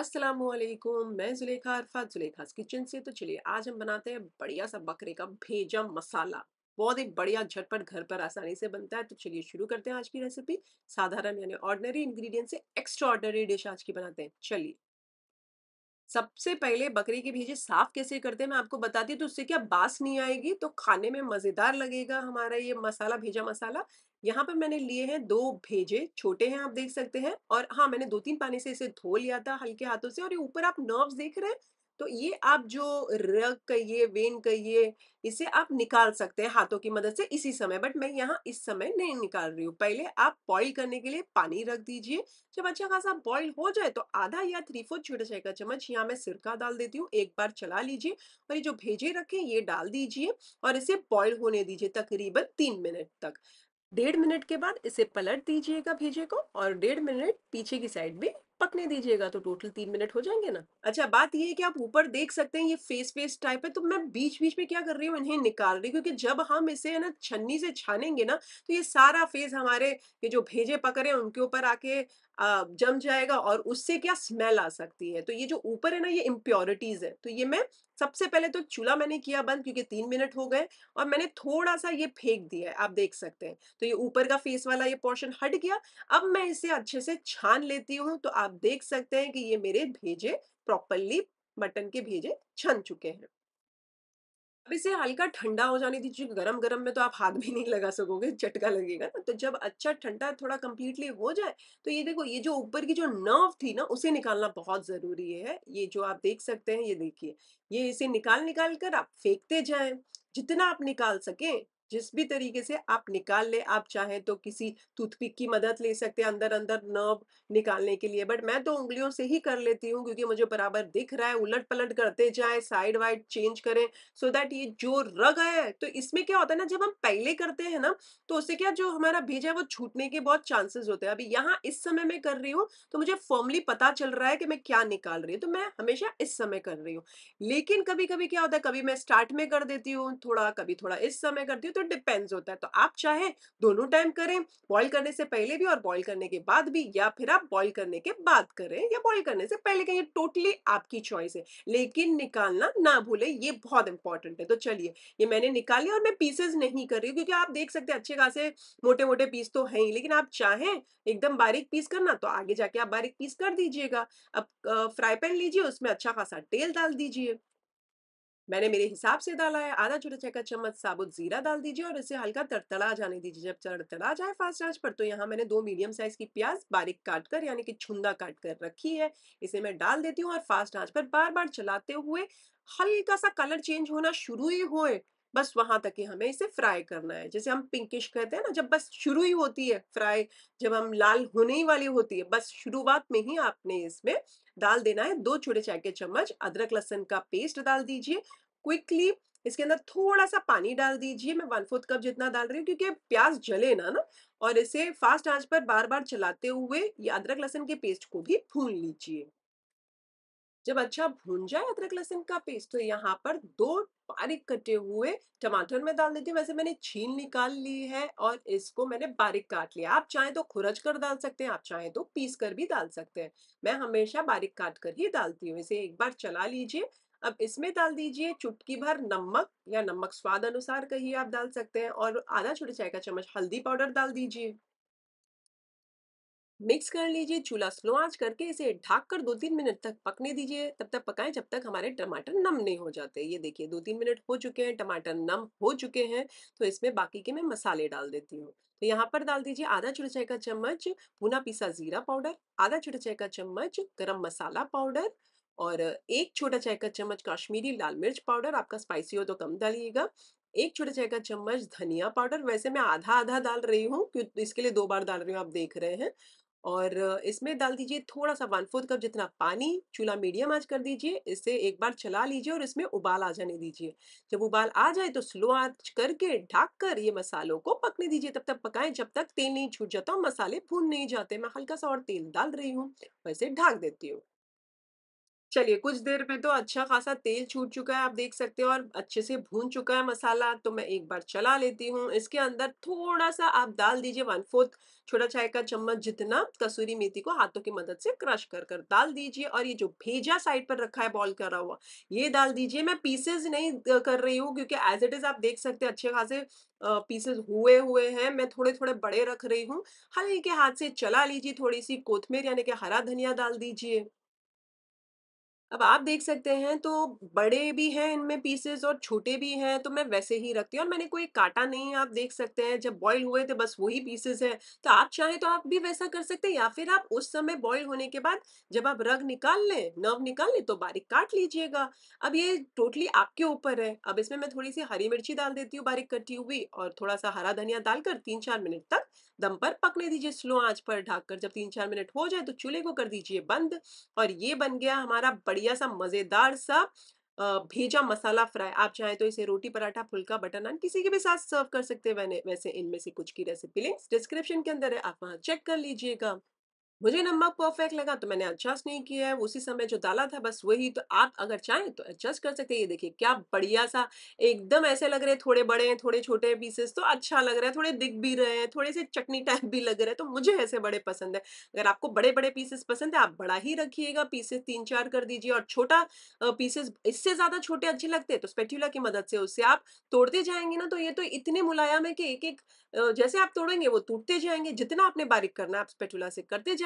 असलम मैं जुलेखा अरफात जुलेखा किचन से तो चलिए आज हम बनाते हैं बढ़िया सा बकरे का भेजा मसाला बहुत ही बढ़िया झटपट घर पर आसानी से बनता है तो चलिए शुरू करते हैं आज की रेसिपी साधारण यानी ऑर्डनरी इंग्रेडिएंट से एक्स्ट्रा ऑर्डनरी डिश आज की बनाते हैं चलिए सबसे पहले बकरी के भेजे साफ कैसे करते हैं मैं आपको बताती हूँ तो उससे क्या बास नहीं आएगी तो खाने में मज़ेदार लगेगा हमारा ये मसाला भेजा मसाला यहाँ पर मैंने लिए हैं दो भेजे छोटे हैं आप देख सकते हैं और हाँ मैंने दो तीन पानी से इसे धो लिया था हल्के हाथों से और ये ऊपर आप नर्व्स देख रहे हैं तो ये आप जो रग कहिए वेन कहिए इसे आप निकाल सकते हैं हाथों की मदद से इसी समय बट मैं यहाँ इस समय नहीं निकाल रही हूँ पहले आप बॉईल करने के लिए पानी रख दीजिए जब अच्छा खासा बॉईल हो जाए तो आधा या थ्री फोर्थ छोटे चाय का चम्मच यहाँ मैं सिरका डाल देती हूँ एक बार चला लीजिए और ये जो भेजे रखे ये डाल दीजिए और इसे बॉयल होने दीजिए तकरीबन तीन मिनट तक डेढ़ मिनट के बाद इसे पलट दीजिएगा भेजे को और डेढ़ मिनट पीछे की साइड भी पकने दीजिएगा तो टोटल तीन मिनट हो जाएंगे ना अच्छा बात ये है कि आप ऊपर देख सकते हैं ये फेस फेस टाइप है तो मैं बीच बीच में क्या कर रही हूँ इन्हें निकाल रही क्योंकि जब हम इसे है ना छन्नी से छानेंगे ना तो ये सारा फेस हमारे ये जो भेजे पकड़े हैं उनके ऊपर आके जम जाएगा और उससे क्या स्मेल आ सकती है तो ये जो ऊपर है ना ये इम्प्योरिटीज है तो ये मैं सबसे पहले तो चूल्हा मैंने किया बंद क्योंकि तीन मिनट हो गए और मैंने थोड़ा सा ये फेंक दिया है आप देख सकते हैं तो ये ऊपर का फेस वाला ये पोर्शन हट गया अब मैं इसे अच्छे से छान लेती हूँ तो आप देख सकते हैं कि ये मेरे भेजे प्रॉपरली मटन के भेजे छन चुके हैं अब इसे हल्का ठंडा हो जाने दीजिए गरम गरम में तो आप हाथ भी नहीं लगा सकोगे चटका लगेगा ना तो जब अच्छा ठंडा थोड़ा कम्प्लीटली हो जाए तो ये देखो ये जो ऊपर की जो नर्व थी ना उसे निकालना बहुत ज़रूरी है ये जो आप देख सकते हैं ये देखिए ये इसे निकाल निकाल कर आप फेंकते जाए जितना आप निकाल सकें जिस भी तरीके से आप निकाल ले आप चाहें तो किसी टूथपिक की मदद ले सकते हैं अंदर अंदर नर्व निकालने के लिए बट मैं तो उंगलियों से ही कर लेती हूँ क्योंकि मुझे बराबर दिख रहा है उलट पलट करते जाए साइड वाइड चेंज करें सो so दैट ये जो रग है तो इसमें क्या होता है ना जब हम पहले करते हैं ना तो उससे क्या जो हमारा भेजा है वो छूटने के बहुत चांसेस होते हैं अभी यहाँ इस समय मैं कर रही हूँ तो मुझे फॉर्मली पता चल रहा है कि मैं क्या निकाल रही हूँ तो मैं हमेशा इस समय कर रही हूँ लेकिन कभी कभी क्या होता है कभी मैं स्टार्ट में कर देती हूँ थोड़ा कभी थोड़ा इस समय करती हूँ तो डिपेंड्स होता है तो आप चाहे दोनों टाइम करें बॉईल करने से पहले भी और बॉईल करने के बाद भी या फिर आप बॉईल करने के बाद करें या बॉईल करने से पहले करें टोटली आपकी चॉइस है लेकिन निकालना ना भूलें ये बहुत इंपॉर्टेंट है तो चलिए ये मैंने निकाली और मैं पीसेस नहीं कर रही क्योंकि आप देख सकते हैं अच्छे खासे मोटे मोटे पीस तो है ही लेकिन आप चाहें एकदम बारीक पीस करना तो आगे जाके आप बारीक पीस कर दीजिएगा अब फ्राई पैन लीजिए उसमें अच्छा खासा तेल डाल दीजिए मैंने मेरे हिसाब से डाला है आधा छोटा चाय का चम्मच साबुत जीरा डाल दीजिए और इसे हल्का तड़तड़ा जाने दीजिए जब तड़तड़ा जाए फास्ट आंच पर तो यहाँ मैंने दो मीडियम साइज की प्याज बारीक काट कर यानी कि छुंदा काट कर रखी है इसे मैं डाल देती हूँ और फास्ट आंच पर बार बार चलाते हुए हल्का सा कलर चेंज होना शुरू ही हो बस वहां तक ही हमें इसे फ्राई करना है जैसे हम पिंकिश कहते हैं ना जब बस शुरू ही होती है फ्राई जब हम लाल होने ही वाली होती है बस शुरुआत में ही आपने इसमें डाल देना है दो छोटे चाय के चम्मच अदरक लहसन का पेस्ट डाल दीजिए क्विकली इसके अंदर थोड़ा सा पानी डाल दीजिए मैं वन फोर्थ कप जितना डाल रही हूँ क्योंकि प्याज जले ना ना और इसे फास्ट आंच पर बार बार चलाते हुए ये अदरक लहसन के पेस्ट को भी भून लीजिए जब अच्छा भून जाए अदरक लहसुन का पेस्ट तो यहाँ पर दो बारीक कटे हुए टमाटर में डाल देती हूँ वैसे मैंने छीन निकाल ली है और इसको मैंने बारीक काट लिया आप चाहें तो खुरच कर डाल सकते हैं आप चाहें तो पीस कर भी डाल सकते हैं मैं हमेशा बारीक काट कर ही डालती हूँ इसे एक बार चला लीजिए अब इसमें डाल दीजिए चुटकी भर नमक या नमक स्वाद अनुसार कहीं आप डाल सकते हैं और आधा छोटे चाय का चम्मच हल्दी पाउडर डाल दीजिए मिक्स कर लीजिए चूल्हा स्लो आंच करके इसे ढाक कर दो तीन मिनट तक पकने दीजिए तब तक पकाएं जब तक हमारे टमाटर नम नहीं हो जाते ये देखिए दो तीन मिनट हो चुके हैं टमाटर नम हो चुके हैं तो इसमें बाकी के मैं मसाले डाल देती हूँ तो यहाँ पर डाल दीजिए आधा छोटा चाय का चम्मच भुना पिसा जीरा पाउडर आधा छोटा चाय का चम्मच गरम मसाला पाउडर और एक छोटा चाय का चम्मच कश्मीरी लाल मिर्च पाउडर आपका स्पाइसी हो तो कम डालिएगा एक छोटा चाय का चम्मच धनिया पाउडर वैसे मैं आधा आधा डाल रही हूँ इसके लिए दो बार डाल रही हूँ आप देख रहे हैं और इसमें डाल दीजिए थोड़ा सा वन फोर्थ कप जितना पानी चूल्हा मीडियम आज कर दीजिए इसे एक बार चला लीजिए और इसमें उबाल आ जाने दीजिए जब उबाल आ जाए तो स्लो आंच करके ढाक कर ये मसालों को पकने दीजिए तब तक पकाएं जब तक तेल नहीं छूट जाता और मसाले भून नहीं जाते मैं हल्का सा और तेल डाल रही हूँ वैसे ढाक देती हूँ चलिए कुछ देर में तो अच्छा खासा तेल छूट चुका है आप देख सकते हो और अच्छे से भून चुका है मसाला तो मैं एक बार चला लेती हूँ इसके अंदर थोड़ा सा आप डाल दीजिए वन फोर्थ छोटा चाय का चम्मच जितना कसूरी मेथी को हाथों की मदद से क्रश कर कर डाल दीजिए और ये जो भेजा साइड पर रखा है बॉल करा हुआ ये डाल दीजिए मैं पीसेज नहीं कर रही हूँ क्योंकि एज इट इज आप देख सकते हैं अच्छे खासे पीसेस हुए हुए हैं मैं थोड़े थोड़े बड़े रख रही हूँ हल्के हाथ से चला लीजिए थोड़ी सी कोथमेर यानी कि हरा धनिया डाल दीजिए अब आप देख सकते हैं तो बड़े भी हैं इनमें पीसेस और छोटे भी हैं तो मैं वैसे ही रखती हूँ और मैंने कोई काटा नहीं आप देख सकते हैं जब बॉईल हुए थे बस वही पीसेस हैं तो आप चाहें तो आप भी वैसा कर सकते हैं या फिर आप उस समय बॉईल होने के बाद जब आप रग निकाल लें नर्व निकाल लें तो बारीक काट लीजिएगा अब ये टोटली आपके ऊपर है अब इसमें मैं थोड़ी सी हरी मिर्ची डाल देती हूँ बारीक कटी हुई और थोड़ा सा हरा धनिया डालकर तीन चार मिनट तक दम पर पकने दीजिए स्लो आंच पर ढककर जब तीन चार मिनट हो जाए तो चूल्हे को कर दीजिए बंद और ये बन गया हमारा बढ़िया सा मज़ेदार सा भेजा मसाला फ्राई आप चाहे तो इसे रोटी पराठा फुल्का बटर नान किसी के भी साथ सर्व कर सकते हैं वैसे इनमें से कुछ की रेसिपी लिंक्स डिस्क्रिप्शन के अंदर है आप वहाँ चेक कर लीजिएगा मुझे नमक परफेक्ट लगा तो मैंने एडजस्ट नहीं किया है उसी समय जो डाला था बस वही तो आप अगर चाहें तो एडजस्ट कर सकते हैं ये देखिए क्या बढ़िया सा एकदम ऐसे लग रहे हैं थोड़े बड़े हैं थोड़े छोटे पीसेस तो अच्छा लग रहा है थोड़े दिख भी रहे हैं थोड़े से चटनी टाइप भी लग रहे हैं तो मुझे ऐसे बड़े पसंद है अगर आपको बड़े बड़े पीसेस पसंद है आप बड़ा ही रखिएगा पीसेस तीन चार कर दीजिए और छोटा पीसेस इससे ज़्यादा छोटे अच्छे लगते हैं तो स्पेट्यूला की मदद से उससे आप तोड़ते जाएंगे ना तो ये तो इतने मुलायम है कि एक एक जैसे आप तोड़ेंगे वो टूटते जाएंगे जितना आपने बारीक करना आप स्पेट्यूला से करते जाए